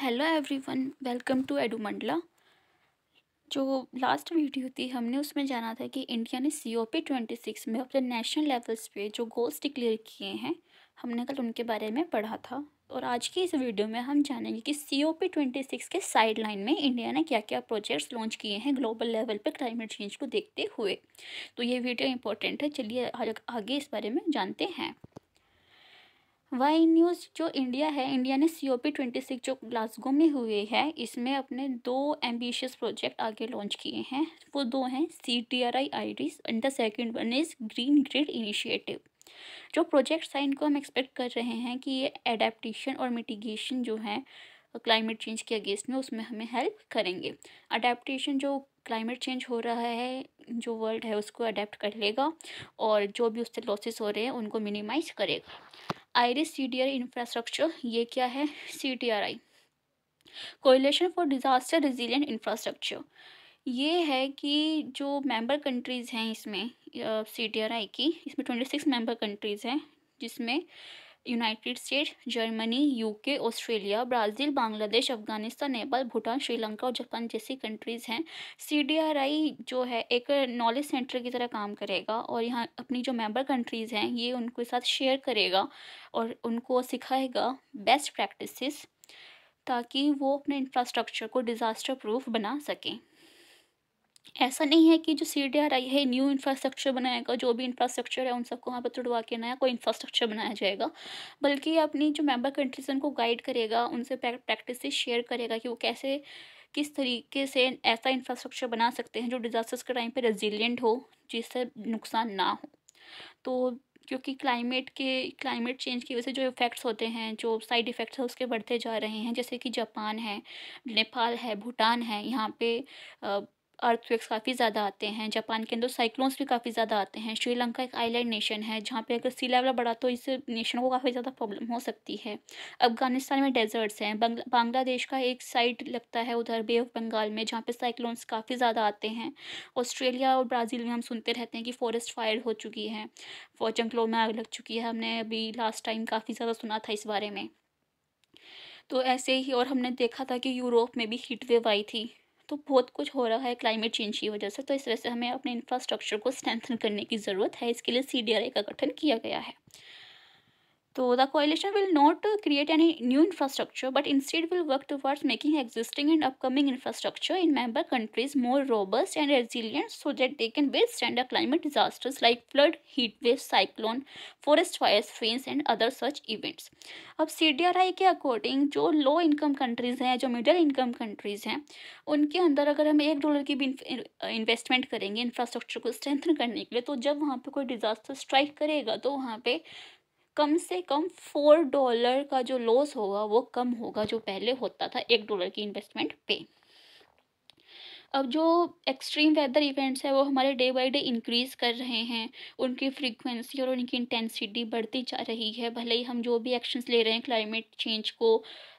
Hello everyone welcome to Edu Mandala जो last video थी हमने उसमें जाना था कि इंडिया ने C O P twenty six में अपने नेशनल लेवल्स पे जो गोल्स डिक्लेयर किए हैं हमने कल उनके बारे में पढ़ा था और आज की इस वीडियो में हम जानेंगे कि C O P twenty six के साइड लाइन में इंडिया ने क्या क्या प्रोजेक्ट्स लॉन्च किए हैं ग्लोबल लेवल पर क्लाइमेट चेंज को देखते हुए तो ये वीडियो इंपॉर्टेंट है चलिए आगे इस बारे में जानते हैं वाई न्यूज़ जो इंडिया है इंडिया ने C O P twenty six जो ग्लासगो में हुए है इसमें अपने दो एम्बिशियस प्रोजेक्ट आगे लॉन्च किए हैं वो दो हैं C T R I I Ds and the second one is green grid initiative जो प्रोजेक्ट्स हैं इनको हम एक्सपेक्ट कर रहे हैं कि ये एडेप्टेशन और मिटिगेशन जो है क्लाइमेट चेंज के अगेंस्ट में उसमें हमें हेल्प करेंगे अडेप्टेशन जो क्लाइमेट चेंज हो रहा है जो वर्ल्ड है उसको अडेप्ट कर लेगा और जो भी उससे लॉसेस हो रहे हैं उनको मिनिमाइज करेगा IRIS C D R infrastructure ये क्या है C T R I coalition for disaster resilient infrastructure ये है कि जो मेंबर कंट्रीज़ हैं इसमें सी टी आर आई की इसमें ट्वेंटी सिक्स मेंबर कंट्रीज़ हैं जिसमें United State Germany UK Australia Brazil Bangladesh Afghanistan Nepal Bhutan Sri Lanka और जापान जैसी कंट्रीज़ हैं सी जो है एक नॉलेज सेंटर की तरह काम करेगा और यहाँ अपनी जो मेंबर कंट्रीज़ हैं ये उनके साथ शेयर करेगा और उनको सिखाएगा बेस्ट प्रैक्टिस ताकि वो अपने इंफ्रास्ट्रक्चर को डिज़ास्टर प्रूफ बना सकें ऐसा नहीं है कि जो सी डी आर आई है न्यू इंफ्रास्ट्रक्चर बनाएगा जो भी इंफ्रास्ट्रक्चर है उन सबको वहाँ पर तुड़वा के नया कोई इंफ्रास्ट्रक्चर बनाया जाएगा बल्कि अपनी जो मेंबर कंट्रीज उनको गाइड करेगा उनसे प्रैक्टिस शेयर करेगा कि वो कैसे किस तरीके से ऐसा इंफ्रास्ट्रक्चर बना सकते हैं जो डिज़ास्टर्स के टाइम पर रेजिलियंट हो जिससे नुकसान ना हो तो क्योंकि क्लाइमेट के क्लाइमेट चेंज की वजह से जो इफ़ेक्ट्स होते हैं जो साइड इफ़ेक्ट्स हैं उसके बढ़ते जा रहे हैं जैसे कि जापान है नेपाल है भूटान है यहाँ पे अर्थक्वेक्स काफ़ी ज़्यादा आते हैं जापान के अंदर साइक्लोन्स भी काफ़ी ज़्यादा आते हैं श्रीलंका एक आइलैंड नेशन है जहाँ पे अगर सी लेवल बढ़ा तो इस नेशन को काफ़ी ज़्यादा प्रॉब्लम हो सकती है अफगानिस्तान में डेजर्ट्स हैं बांग्लादेश का एक साइड लगता है उधर बे ऑफ बंगाल में जहाँ पर साइक्लोन्स काफ़ी ज़्यादा आते हैं ऑस्ट्रेलिया और ब्राज़ील में हम सुनते रहते हैं कि फॉरेस्ट फायर हो चुकी है जंगलों में आग लग चुकी है हमने अभी लास्ट टाइम काफ़ी ज़्यादा सुना था इस बारे में तो ऐसे ही और हमने देखा था कि यूरोप में भी हीट वेव आई थी तो बहुत कुछ हो रहा है क्लाइमेट चेंज की वजह से तो इस वजह से हमें अपने इंफ्रास्ट्रक्चर को स्ट्रेंथन करने की ज़रूरत है इसके लिए सी का गठन किया गया है तो the coalition will not create any new infrastructure but in instead will work towards making existing and upcoming infrastructure in member countries more robust and resilient so that they can build stand climate disasters like flood heat wave cyclone forest fire fens and other such events अब C D R आई के according जो low income countries हैं जो middle income countries हैं उनके अंदर अगर हम एक डॉलर की भी इन्वेस्टमेंट करेंगे इंफ्रास्ट्रक्चर को स्ट्रेंथन करने के लिए तो जब वहाँ पर कोई डिजास्टर स्ट्राइक करेगा तो वहाँ पर कम से कम फोर डॉलर का जो लॉस होगा वो कम होगा जो पहले होता था एक डॉलर की इन्वेस्टमेंट पे अब जो एक्सट्रीम वेदर इवेंट्स है वो हमारे डे बाई डे इंक्रीज़ कर रहे हैं उनकी फ्रीक्वेंसी और उनकी इंटेंसिटी बढ़ती जा रही है भले ही हम जो भी एक्शंस ले रहे हैं क्लाइमेट चेंज को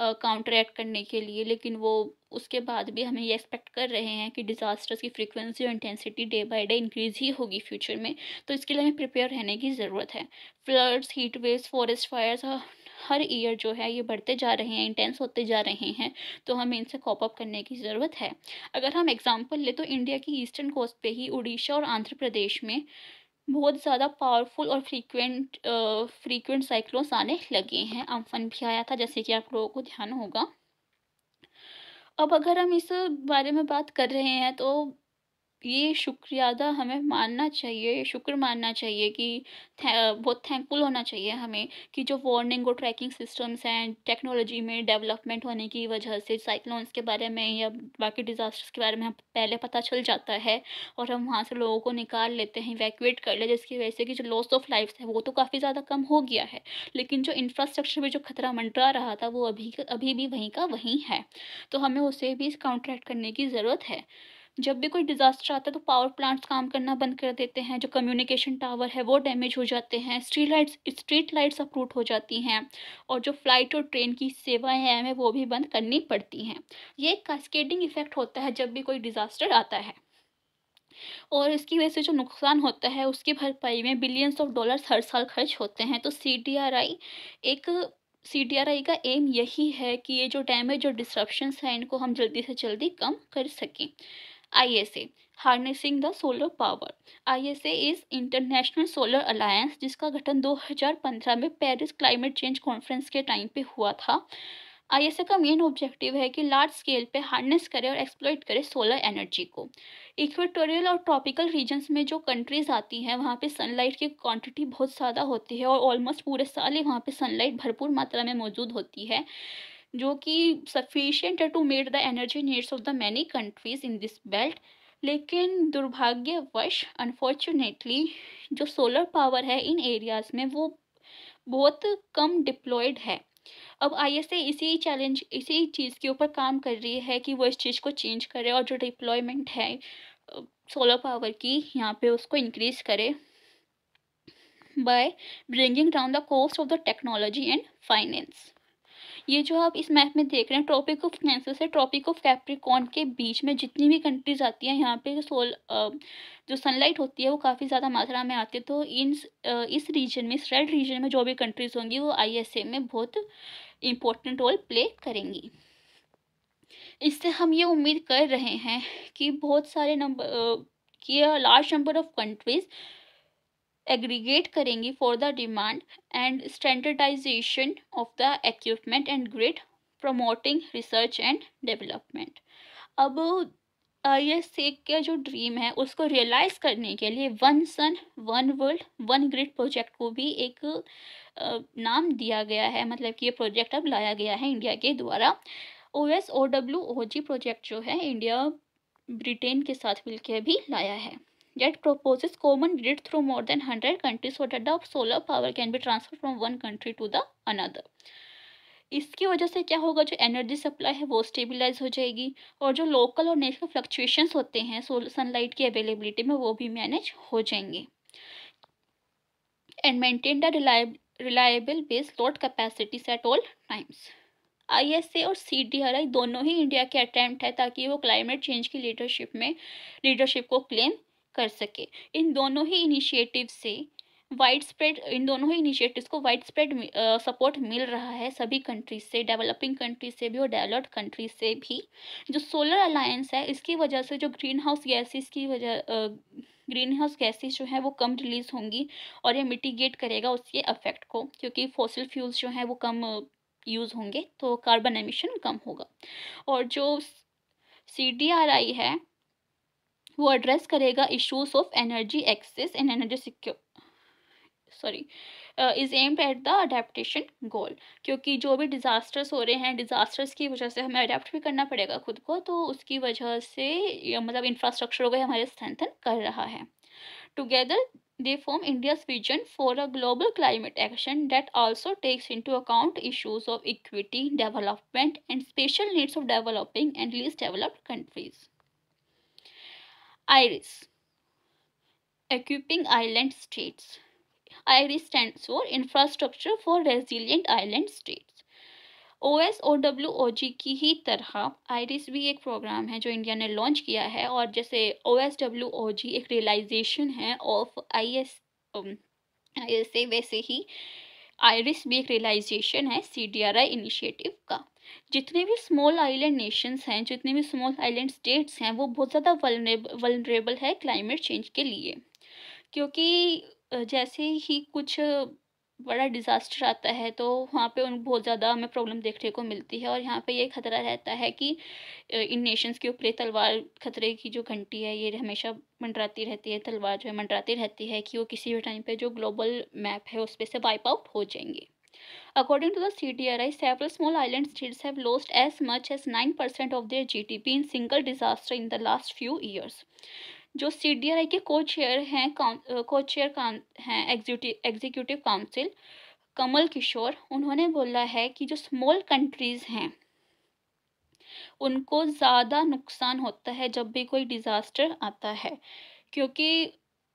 काउंटर एक्ट करने के लिए लेकिन वो उसके बाद भी हमें ये एक्सपेक्ट कर रहे हैं कि डिज़ास्टर्स की फ्रीक्वेंसी और intensity day by day increase ही होगी फ्यूचर में तो इसके लिए हमें प्रिपेयर रहने की ज़रूरत है floods heat waves forest fires हर ईयर जो है ये बढ़ते जा रहे हैं इंटेंस होते जा रहे हैं तो हमें इनसे कॉप अप करने की ज़रूरत है अगर हम एग्ज़ाम्पल ले तो इंडिया की ईस्टर्न कोस्ट पर ही उड़ीसा और आंध्र प्रदेश में बहुत ज़्यादा पावरफुल और फ्रीक्वेंट फ्रीक्वेंट साइक्लोन्स आने लगे हैं अम्फन भी आया था जैसे कि आप लोगों को ध्यान होगा अब अगर हम इस बारे में बात कर रहे हैं तो ये शुक्रियादा हमें मानना चाहिए शुक्र मानना चाहिए कि बहुत थैंकफुल होना चाहिए हमें कि जो वार्निंग और ट्रैकिंग सिस्टम्स हैं टेक्नोलॉजी में डेवलपमेंट होने की वजह से साइक्लोन्स के बारे में या बाकी डिज़ास्टर्स के बारे में हम पहले पता चल जाता है और हम वहाँ से लोगों को निकाल लेते हैं इवैक्यूएट कर ले जिसकी वजह से कि जो लॉस ऑफ लाइफ है वो तो काफ़ी ज़्यादा कम हो गया है लेकिन जो इंफ्रास्ट्रक्चर में जो खतरा मंडरा रहा था वो अभी अभी भी वहीं का वहीं है तो हमें उसे भी काउंट्रैक्ट करने की ज़रूरत है जब भी कोई डिज़ास्टर आता है तो पावर प्लांट्स काम करना बंद कर देते हैं जो कम्युनिकेशन टावर है वो डैमेज हो जाते हैं street lights street lights uproot हो जाती हैं और जो फ्लाइट और ट्रेन की सेवाएं हैं हमें वो भी बंद करनी पड़ती हैं ये एक कास्केटिंग इफेक्ट होता है जब भी कोई डिज़ास्टर आता है और इसकी वजह से जो नुकसान होता है उसकी भरपाई में बिलियंस ऑफ डॉलर्स हर साल खर्च होते हैं तो सी एक सी का एम यही है कि ये जो डैमेज और डिस्ट्रप्शन हैं इनको हम जल्दी से जल्दी कम कर सकें a harnessing the solar power ISA is international solar alliance जिसका गठन 2015 में पेरिस क्लाइमेट चेंज कॉन्फ्रेंस के टाइम पे हुआ था आईएसए का मेन ऑब्जेक्टिव है कि लार्ज स्केल पे हार्नेस करे और एक्सप्लोइट करे सोलर एनर्जी को इक्वेटोरियल और ट्रॉपिकल रीजन्स में जो कंट्रीज आती हैं वहाँ पे सनलाइट की क्वांटिटी बहुत ज़्यादा होती है और ऑलमोस्ट पूरे साल ही वहाँ पे सनलाइट भरपूर मात्रा में मौजूद होती है जो कि सफिशियंट है to meet the energy needs of the many countries in this belt लेकिन दुर्भाग्यवश अनफॉर्चुनेटली जो सोलर पावर है इन एरियाज़ में वो बहुत कम डिप्लॉयड है अब आई एस इसी चैलेंज इसी चीज़ के ऊपर काम कर रही है कि वो इस चीज़ को चेंज करे और जो डिप्लॉयमेंट है सोलर पावर की यहाँ पे उसको इंक्रीज करे by bringing down the cost of the technology and finance ये जो आप इस मैप में देख रहे हैं ट्रॉपिक ऑफ कैंसर से ट्रॉपिक ऑफ कैप्रिकॉन के बीच में जितनी भी कंट्रीज आती हैं यहाँ पे सोल जो सनलाइट होती है वो काफ़ी ज़्यादा मात्रा में आती है तो इन इस रीजन में इस रेड रीजन में जो भी कंट्रीज होंगी वो आई में बहुत इम्पोर्टेंट रोल प्ले करेंगी इससे हम ये उम्मीद कर रहे हैं कि बहुत सारे नंबर कि large number of countries aggregate करेंगी for the demand and standardization of the equipment and grid promoting research and development अब आई सेक का जो ड्रीम है उसको रियलाइज़ करने के लिए one sun one world one grid project को भी एक नाम दिया गया है मतलब कि ये प्रोजेक्ट अब लाया गया है इंडिया के द्वारा O S O W O G project जो है इंडिया ब्रिटेन के साथ मिलकर भी लाया है that proposes common grid through more than 100 countries so that the solar power can be transferred from one country to the another इसकी वजह से क्या होगा जो एनर्जी सप्लाई है वो स्टेबलाइज हो जाएगी और जो लोकल और नेशनल फ्लक्चुएशंस होते हैं सनलाइट की अवेलेबिलिटी में वो भी मैनेज हो जाएंगे and maintain the reliable base load capacities at all times ISA और सीडीआरआई दोनों ही इंडिया के अटैम्प्ट है ताकि वो क्लाइमेट चेंज की लीडरशिप में लीडरशिप को क्लेम कर सके इन दोनों ही इनिशिएटिव से वाइड स्प्रेड इन दोनों ही इनिशिएटिव्स को वाइड स्प्रेड सपोर्ट मिल रहा है सभी कंट्रीज से डेवलपिंग कंट्रीज से भी और डेवलप्ड कंट्रीज से भी जो सोलर अलायंस है इसकी वजह से जो ग्रीन हाउस गैसेस की वजह ग्रीन हाउस गैसेज जो हैं वो कम रिलीज़ होंगी और ये मिटिगेट करेगा उसके अफेक्ट को क्योंकि फॉसिल फ्यूल्स जो हैं वो कम यूज़ होंगे तो कार्बन एमिशन कम होगा और जो सी डी आर आई है वो एड्रेस करेगा issues of energy access and energy secure sorry is aimed at the adaptation goal क्योंकि जो भी डिजास्टर्स हो रहे हैं डिजास्टर्स की वजह से हमें अडेप्ट भी करना पड़ेगा खुद को तो उसकी वजह से मतलब इंफ्रास्ट्रक्चर को हमारे स्ट्रेंथन कर रहा है together they form India's vision for a global climate action that also takes into account issues of equity development and special needs of developing and least developed countries IRIS Equipping Island States IRIS stands for Infrastructure for Resilient Island States O S O W O G की ही तरह iris भी एक programme है जो India ने launch किया है और जैसे ओ एस डब्ल्यू ओ जी एक रियलाइजेशन है of I S I S A वैसे ही आयरिस भी एक रियलाइजेशन है C D R I initiative का जितने भी स्मॉल आइलैंड नेशंस हैं जितने भी स्मॉल आइलैंड स्टेट्स हैं वो बहुत ज़्यादा वनरेबल है क्लाइमेट चेंज के लिए क्योंकि जैसे ही कुछ बड़ा डिज़ास्टर आता है तो वहाँ पे उन बहुत ज़्यादा हमें प्रॉब्लम देखने को मिलती है और यहाँ पे ये खतरा रहता है कि इन नेशंस के ऊपर तलवार खतरे की जो घंटी है ये हमेशा मंडराती रहती है तलवार जो है मंडराती रहती है कि वो किसी भी टाइम पे जो ग्लोबल मैप है उस पर से वाइप आउट हो जाएंगे According to the CDRI, several small island states have lost as much as 9% of their GDP in single disaster in the last few years. जो सी डी आर आई के को चेयर हैं को चेयर हैं एग्जीक्यूटिव काउंसिल कमल किशोर उन्होंने बोला है कि जो स्मॉल कंट्रीज़ हैं उनको ज़्यादा नुकसान होता है जब भी कोई डिज़ास्टर आता है क्योंकि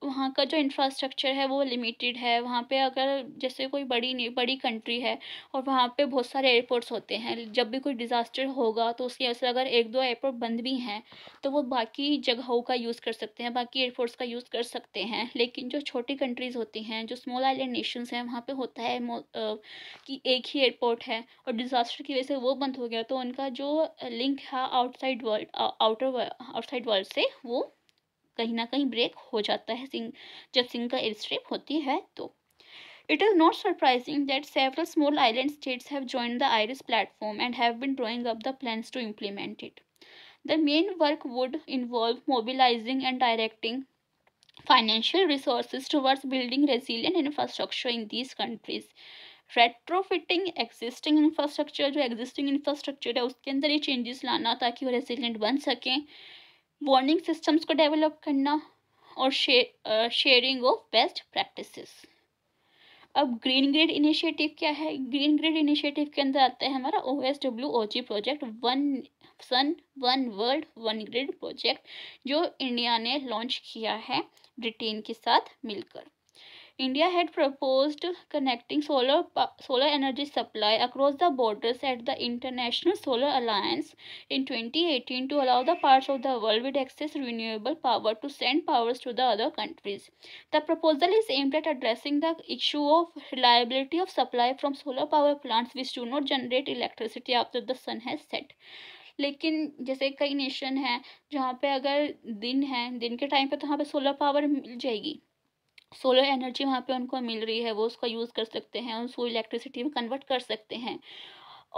वहाँ का जो इंफ्रास्ट्रक्चर है वो लिमिटेड है वहाँ पे अगर जैसे कोई बड़ी नहीं बड़ी कंट्री है और वहाँ पे बहुत सारे एयरपोर्ट्स होते हैं जब भी कोई डिज़ास्टर होगा तो उसके वजह अगर एक दो एयरपोर्ट बंद भी हैं तो वो बाकी जगहों का यूज़ कर सकते हैं बाकी एयरपोर्ट्स का यूज़ कर सकते हैं लेकिन जो छोटी कंट्रीज़ होती हैं जो स्मॉल आइलैंड नेशनस हैं वहाँ पर होता है कि एक ही एयरपोर्ट है और डिज़ास्टर की वजह से वो बंद हो गया तो उनका जो लिंक है outside world outer outside world से वो कहीं ना कहीं ब्रेक हो जाता है सिंग जब सिंग का स्ट्रिप होती है तो it is not surprising that several small island states have join the IRIS platform and have been drawing up the plan to implement it the main work would involve mobilizing and directing financial resource towards building resilient infrastructure in these countries retrofitting existing infrastructure जो existing infrastructure है उसके अंदर ये changes लाना ताकि वो resilient बन सकें वार्निंग सिस्टम्स को डेवलप करना और शेयरिंग ऑफ बेस्ट प्रैक्टिसेस अब ग्रीन ग्रेड इनिशिएटिव क्या है ग्रीन ग्रेड इनिशिएटिव के अंदर आता है हमारा O S W O G project one sun one world one grid project जो इंडिया ने लॉन्च किया है ब्रिटेन के साथ मिलकर India had proposed connecting solar, solar energy supply across the borders at the International Solar Alliance in 2018 to allow the parts of the world with excess renewable power to send powers to the other countries. The proposal is aimed at addressing the issue of reliability of supply from solar power plants which do not generate electricity after the sun has set. लेकिन जैसे कई nation हैं जहाँ पे अगर दिन है दिन के टाइम पे तो वहाँ पे सोलर पावर मिल जाएगी सोलर एनर्जी वहाँ पे उनको मिल रही है वो उसका यूज़ कर सकते हैं उसको इलेक्ट्रिसिटी में कन्वर्ट कर सकते हैं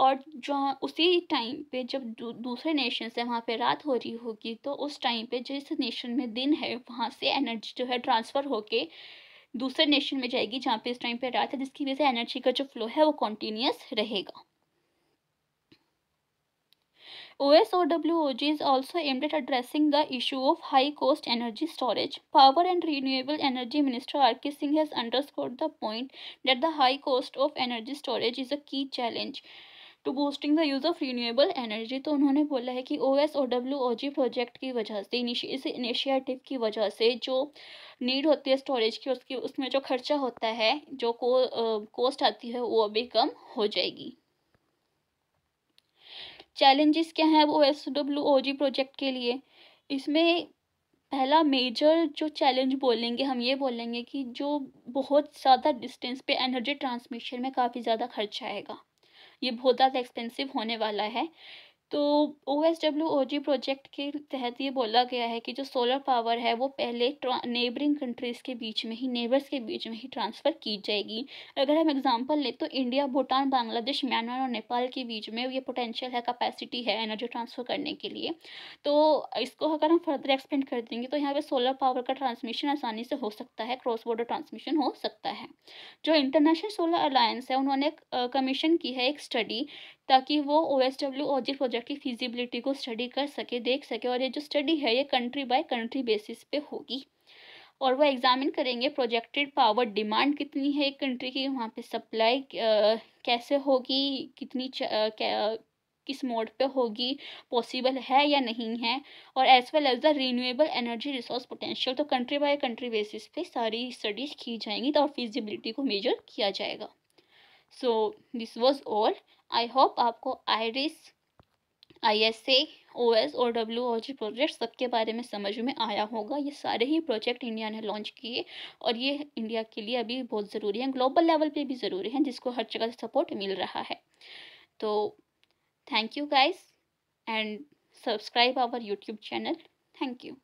और जो उसी टाइम पे जब दू, दूसरे नेशन से वहाँ पे रात हो रही होगी तो उस टाइम पे जिस नेशन में दिन है वहाँ से एनर्जी जो है ट्रांसफ़र होके दूसरे नेशन में जाएगी जहाँ पे इस टाइम पे रात है जिसकी वजह से एनर्जी का जो फ्लो है वो कॉन्टीन्यूस रहेगा OSOWOG is also aimed at addressing the issue of high cost energy storage. Power and Renewable Energy Minister R.K. Singh has underscored the point that the high cost of energy storage is a key challenge. To boosting the use of renewable energy तो उन्होंने बोला है कि O S O W O G project की वजह से इस initiative की वजह से जो नीड होती है स्टोरेज की उसकी उसमें जो खर्चा होता है जो को, कॉस्ट आती है वो भी कम हो जाएगी चैलेंजेस क्या हैं वो S W O G project के लिए इसमें पहला मेजर जो चैलेंज बोलेंगे हम ये बोलेंगे कि जो बहुत ज़्यादा डिस्टेंस पे एनर्जी ट्रांसमिशन में काफ़ी ज़्यादा खर्च आएगा ये बहुत ज़्यादा एक्सपेंसिव होने वाला है तो O S W O G project के तहत ये बोला गया है कि जो सोलर पावर है वो पहले नेबरिंग कंट्रीज़ के बीच में ही नेबर्स के बीच में ही ट्रांसफ़र की जाएगी अगर हम एग्जांपल लें तो इंडिया भूटान बांग्लादेश म्यांमार और नेपाल के बीच में ये पोटेंशियल है कैपेसिटी है एनर्जी ट्रांसफ़र करने के लिए तो इसको अगर हम फर्दर एक्सपेंड कर देंगे तो यहाँ पर सोलर पावर का ट्रांसमिशन आसानी से हो सकता है क्रॉस बॉर्डर ट्रांसमिशन हो सकता है जो इंटरनेशनल सोलर अलायंस है उन्होंने कमीशन की है एक स्टडी ताकि वो O S W O G project की फिजिबिलिटी को स्टडी कर सके देख सके और ये जो स्टडी है ये कंट्री बाय कंट्री बेसिस पे होगी और वो एग्जामिन करेंगे प्रोजेक्टेड पावर डिमांड कितनी है एक कंट्री की वहाँ पे सप्लाई कैसे होगी कितनी किस मोड पे होगी पॉसिबल है या नहीं है और as well as the renewable energy resource potential तो कंट्री बाय कंट्री बेसिस पे सारी स्टडीज की जाएंगी तो और फिजिबिलिटी को मेजर किया जाएगा so this was all I hope आपको IRIS I S A O S और डब्ल्यू ओ जी प्रोजेक्ट सबके बारे में समझ में आया होगा ये सारे ही प्रोजेक्ट इंडिया ने लॉन्च किए और ये इंडिया के लिए अभी बहुत ज़रूरी है ग्लोबल लेवल पे भी ज़रूरी है जिसको हर जगह से सपोर्ट मिल रहा है तो thank you guys and subscribe our YouTube channel thank you